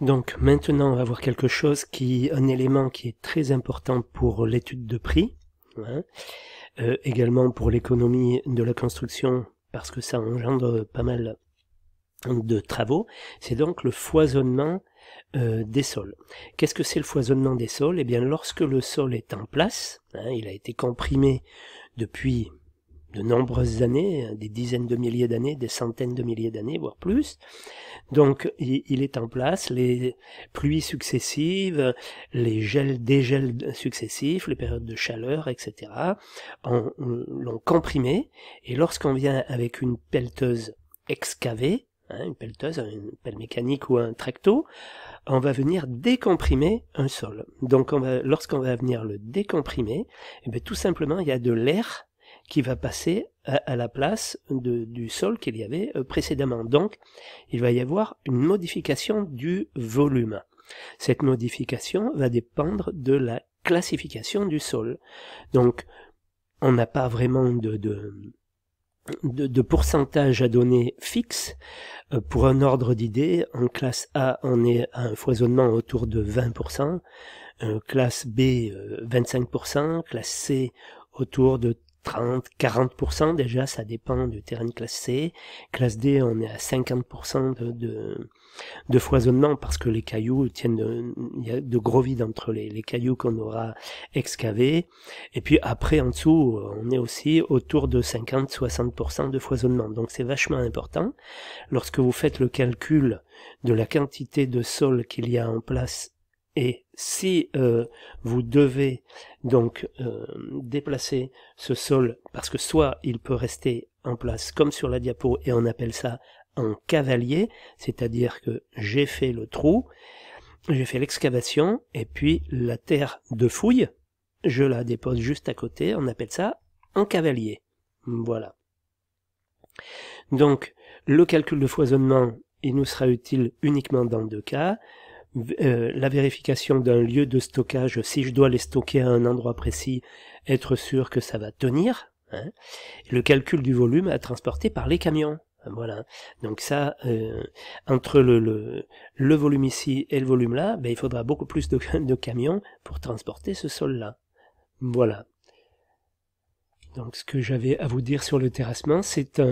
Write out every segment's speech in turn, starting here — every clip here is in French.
Donc maintenant, on va voir quelque chose qui, un élément qui est très important pour l'étude de prix, hein. euh, également pour l'économie de la construction, parce que ça engendre pas mal de travaux, c'est donc le foisonnement euh, des sols. Qu'est-ce que c'est le foisonnement des sols Eh bien, lorsque le sol est en place, hein, il a été comprimé depuis de nombreuses années, hein, des dizaines de milliers d'années, des centaines de milliers d'années, voire plus. Donc il est en place, les pluies successives, les gels, dégels successifs, les périodes de chaleur, etc., l'ont comprimé, et lorsqu'on vient avec une pelleteuse excavée, hein, une pelleteuse, une pelle mécanique ou un tracto, on va venir décomprimer un sol. Donc lorsqu'on va venir le décomprimer, eh ben, tout simplement il y a de l'air qui va passer à, la place du sol qu'il y avait euh, précédemment. Donc, il va y avoir une modification du volume. Cette modification va dépendre de la classification du sol. Donc, on n'a pas vraiment de, de, de, de, pourcentage à donner fixe. Euh, pour un ordre d'idée, en classe A, on est à un foisonnement autour de 20%, euh, classe B, 25%, classe C, autour de 30, 40% déjà, ça dépend du terrain classe C. Classe D, on est à 50% de, de, foisonnement parce que les cailloux tiennent de, il y a de gros vides entre les, les cailloux qu'on aura excavés. Et puis après, en dessous, on est aussi autour de 50-60% de foisonnement. Donc c'est vachement important. Lorsque vous faites le calcul de la quantité de sol qu'il y a en place et si euh, vous devez donc euh, déplacer ce sol, parce que soit il peut rester en place comme sur la diapo et on appelle ça un cavalier, c'est-à-dire que j'ai fait le trou, j'ai fait l'excavation et puis la terre de fouille, je la dépose juste à côté, on appelle ça un cavalier. Voilà. Donc le calcul de foisonnement, il nous sera utile uniquement dans deux cas. Euh, la vérification d'un lieu de stockage, si je dois les stocker à un endroit précis, être sûr que ça va tenir, hein, le calcul du volume à transporter par les camions. Voilà. Donc ça, euh, entre le, le, volume ici et le volume là, ben, il faudra beaucoup plus de, camions pour transporter ce sol-là. Voilà. Donc ce que j'avais à vous dire sur le terrassement, c'est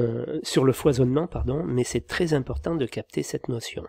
sur le foisonnement, pardon, mais c'est très important de capter cette notion.